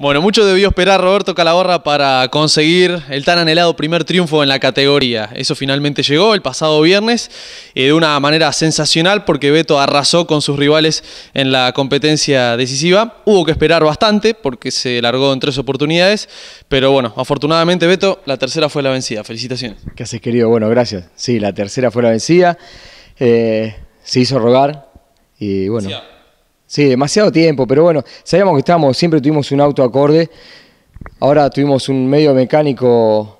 Bueno, mucho debió esperar Roberto Calaborra para conseguir el tan anhelado primer triunfo en la categoría. Eso finalmente llegó el pasado viernes eh, de una manera sensacional porque Beto arrasó con sus rivales en la competencia decisiva. Hubo que esperar bastante porque se largó en tres oportunidades, pero bueno, afortunadamente Beto, la tercera fue la vencida. Felicitaciones. ¿Qué haces, querido? Bueno, gracias. Sí, la tercera fue la vencida. Eh, se hizo rogar y bueno. Sí, demasiado tiempo, pero bueno, sabíamos que estábamos, siempre tuvimos un auto acorde. Ahora tuvimos un medio mecánico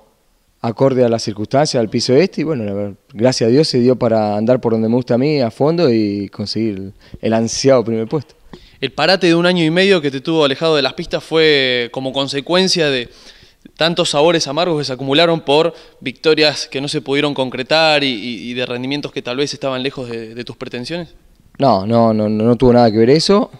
acorde a las circunstancias, al piso este, y bueno, gracias a Dios se dio para andar por donde me gusta a mí, a fondo, y conseguir el ansiado primer puesto. El parate de un año y medio que te tuvo alejado de las pistas fue como consecuencia de tantos sabores amargos que se acumularon por victorias que no se pudieron concretar y, de rendimientos que tal vez estaban lejos de tus pretensiones. No, no, no, no, tuvo nada que ver eso,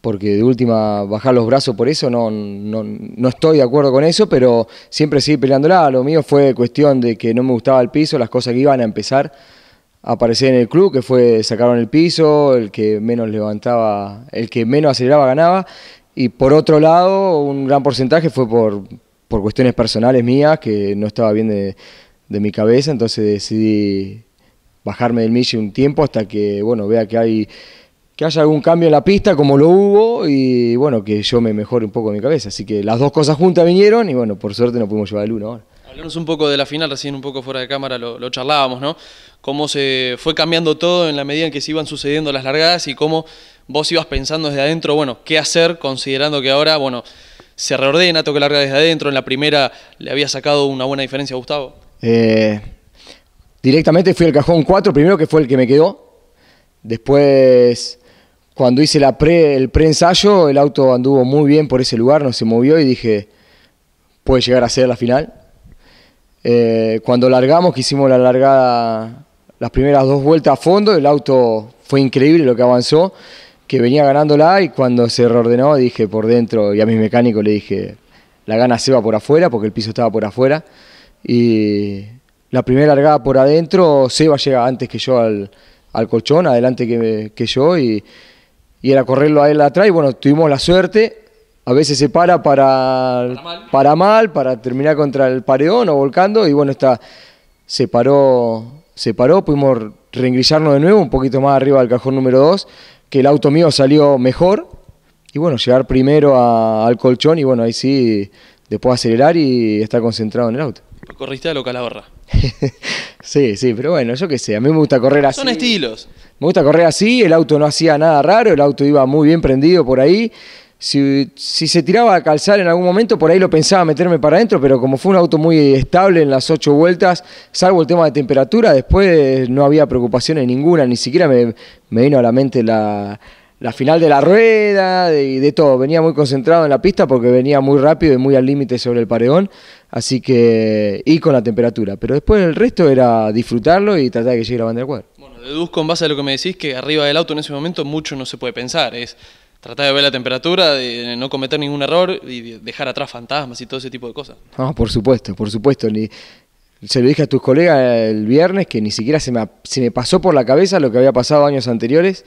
porque de última bajar los brazos por eso, no, no, no estoy de acuerdo con eso, pero siempre seguí peleándola. Lo mío fue cuestión de que no me gustaba el piso, las cosas que iban a empezar a aparecer en el club, que fue sacaron el piso, el que menos levantaba, el que menos aceleraba ganaba, y por otro lado, un gran porcentaje fue por, por cuestiones personales mías, que no estaba bien de, de mi cabeza, entonces decidí bajarme del mille un tiempo hasta que, bueno, vea que hay que haya algún cambio en la pista como lo hubo y bueno, que yo me mejore un poco mi cabeza. Así que las dos cosas juntas vinieron y bueno, por suerte no pudimos llevar el uno Hablamos un poco de la final, recién un poco fuera de cámara lo, charlábamos, ¿no? Cómo se fue cambiando todo en la medida en que se iban sucediendo las largadas y cómo vos ibas pensando desde adentro, bueno, qué hacer considerando que ahora, bueno, se reordena, toca larga desde adentro, en la primera le había sacado una buena diferencia a Gustavo. Eh, Directamente fui al cajón 4, primero que fue el que me quedó. Después, cuando hice el pre-ensayo, el auto anduvo muy bien por ese lugar, no se movió y dije, puede llegar a ser la final. Eh, cuando largamos, que hicimos la largada, las primeras dos vueltas a fondo, el auto fue increíble lo que avanzó, que venía ganándola y cuando se reordenó dije por dentro y a mis mecánicos le dije, la gana se va por afuera porque el piso estaba por afuera y la primera largada por adentro, Seba llega antes que yo al, colchón, adelante que, yo, y, era correrlo a él atrás. Y bueno, tuvimos la suerte. A veces se para para, mal. para, terminar contra el paredón o volcando. Y bueno, está, se paró, se paró, pudimos reengrillarnos de nuevo, un poquito más arriba del cajón número 2, que el auto mío salió mejor. Y bueno, llegar primero al colchón y bueno, ahí sí, después acelerar y estar concentrado en el auto. Corriste a la Calahorra. sí, sí, pero bueno, yo qué sé, a mí me gusta correr así. Son estilos. Me gusta correr así, el auto no hacía nada raro, el auto iba muy bien prendido por ahí. Si, se tiraba a calzar en algún momento, por ahí lo pensaba meterme para adentro, pero como fue un auto muy estable en las ocho vueltas, salvo el tema de temperatura, después no había preocupaciones ninguna, ni siquiera me, me vino a la mente la, la final de la rueda y de, todo. Venía muy concentrado en la pista porque venía muy rápido y muy al límite sobre el paredón, así que y con la temperatura. Pero después el resto era disfrutarlo y tratar de que llegue la banda del cuadro. Bueno, deduzco en base a lo que me decís que arriba del auto en ese momento mucho no se puede pensar, es tratar de ver la temperatura, de no cometer ningún error y dejar atrás fantasmas y todo ese tipo de cosas. No, por supuesto, por supuesto, ni se lo dije a tus colegas el viernes que ni siquiera se me, se me pasó por la cabeza lo que había pasado años anteriores.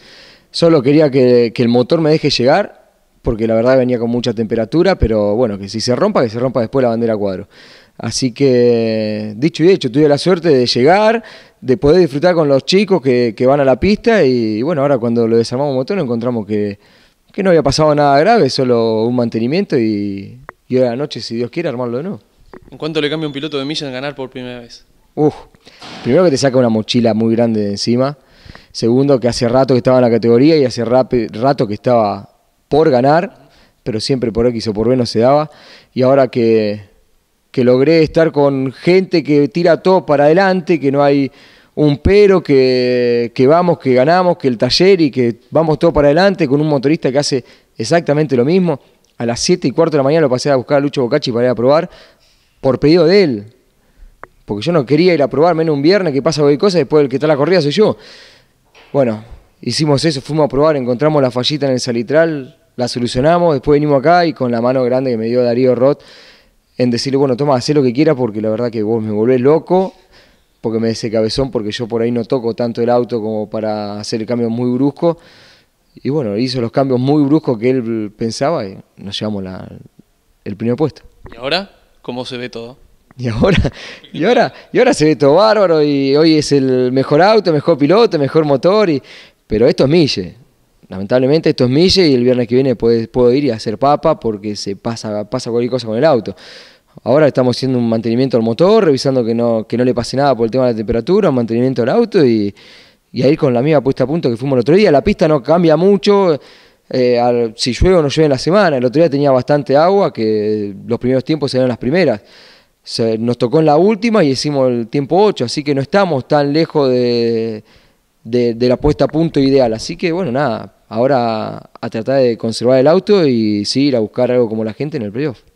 Solo quería que, el motor me deje llegar, porque la verdad venía con mucha temperatura, pero bueno, que si se rompa, que se rompa después la bandera cuadro. Así que, dicho y hecho, tuve la suerte de llegar, de poder disfrutar con los chicos que, van a la pista y bueno, ahora cuando lo desarmamos el motor encontramos que, no había pasado nada grave, solo un mantenimiento y, y la noche, si Dios quiere, armarlo o no. ¿En cuánto le cambia un piloto de millas ganar por primera vez? Uf, primero que te saca una mochila muy grande de encima, Segundo, que hace rato que estaba en la categoría y hace rato que estaba por ganar, pero siempre por X o por B no se daba. Y ahora que, logré estar con gente que tira todo para adelante, que no hay un pero, que, vamos, que ganamos, que el taller y que vamos todo para adelante con un motorista que hace exactamente lo mismo. A las 7 y cuarto de la mañana lo pasé a buscar a Lucho Bocacci para ir a probar por pedido de él. Porque yo no quería ir a probar menos un viernes que pasa hoy cosas, después el que está la corrida soy yo. Bueno, hicimos eso, fuimos a probar, encontramos la fallita en el salitral, la solucionamos, después venimos acá y con la mano grande que me dio Darío Roth, en decirle, bueno, toma, haz lo que quieras porque la verdad que vos me volvés loco, porque me des cabezón, porque yo por ahí no toco tanto el auto como para hacer el cambio muy brusco. Y bueno, hizo los cambios muy bruscos que él pensaba y nos llevamos el primer puesto. ¿Y ahora cómo se ve todo? Y ahora, y ahora, y ahora se ve todo bárbaro y hoy es el mejor auto, mejor piloto, mejor motor. Y, pero esto es Mille. Lamentablemente esto es Mille y el viernes que viene puedo ir y hacer papa porque se pasa, pasa cualquier cosa con el auto. Ahora estamos haciendo un mantenimiento al motor, revisando que no, que no le pase nada por el tema de la temperatura, un mantenimiento del auto y, y a ir con la misma puesta a punto que fuimos el otro día. La pista no cambia mucho. Eh, si llueve o no llueve en la semana, el otro día tenía bastante agua, que los primeros tiempos eran las primeras se, nos tocó en la última y hicimos el tiempo 8, así que no estamos tan lejos de, de, de la puesta a punto ideal. Así que bueno, nada, ahora a tratar de conservar el auto y sí ir a buscar algo como la gente en el playoff.